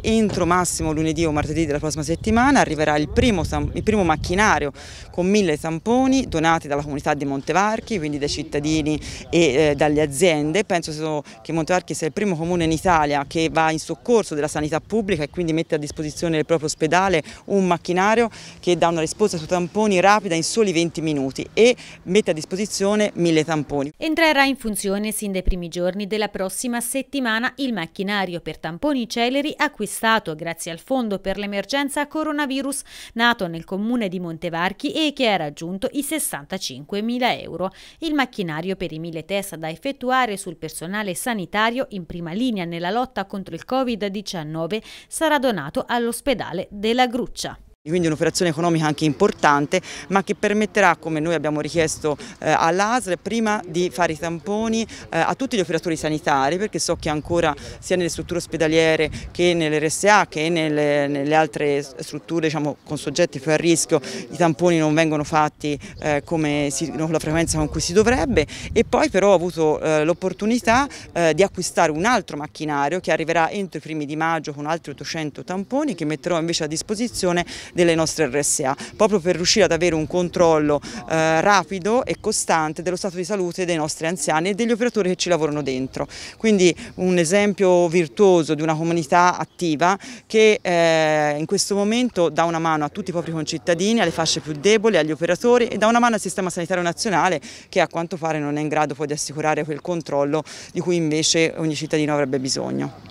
Entro massimo lunedì o martedì della prossima settimana arriverà il primo, il primo, macchinario con mille tamponi donati dalla comunità di Montevarchi, quindi dai cittadini e eh, dalle aziende. Penso che Montevarchi sia il primo comune in Italia che va in soccorso della sanità pubblica e quindi mette a disposizione del proprio ospedale un macchinario che dà una risposta su tamponi rapida in soli 20 minuti e mette a disposizione mille tamponi. Entrerà in funzione sin dai primi giorni della prossima settimana il macchinario per tamponi celeri a cui acquistato grazie al Fondo per l'emergenza coronavirus nato nel comune di Montevarchi e che ha raggiunto i 65.000 euro. Il macchinario per i mille test da effettuare sul personale sanitario in prima linea nella lotta contro il Covid-19 sarà donato all'ospedale della Gruccia. Quindi un'operazione economica anche importante ma che permetterà, come noi abbiamo richiesto eh, all'ASL, prima di fare i tamponi eh, a tutti gli operatori sanitari perché so che ancora sia nelle strutture ospedaliere che nell'RSA che nelle, nelle, altre strutture diciamo, con soggetti più a rischio i tamponi non vengono fatti eh, si, con la frequenza con cui si dovrebbe e poi però ho avuto eh, l'opportunità eh, di acquistare un altro macchinario che arriverà entro i primi di maggio con altri 800 tamponi che metterò invece a disposizione delle nostre RSA, proprio per riuscire ad avere un controllo eh, rapido e costante dello stato di salute dei nostri anziani e degli operatori che ci lavorano dentro. Quindi un esempio virtuoso di una comunità attiva che eh, in questo momento dà una mano a tutti i propri concittadini, alle fasce più deboli, agli operatori e dà una mano al sistema sanitario nazionale che a quanto pare non è in grado poi di assicurare quel controllo di cui invece ogni cittadino avrebbe bisogno.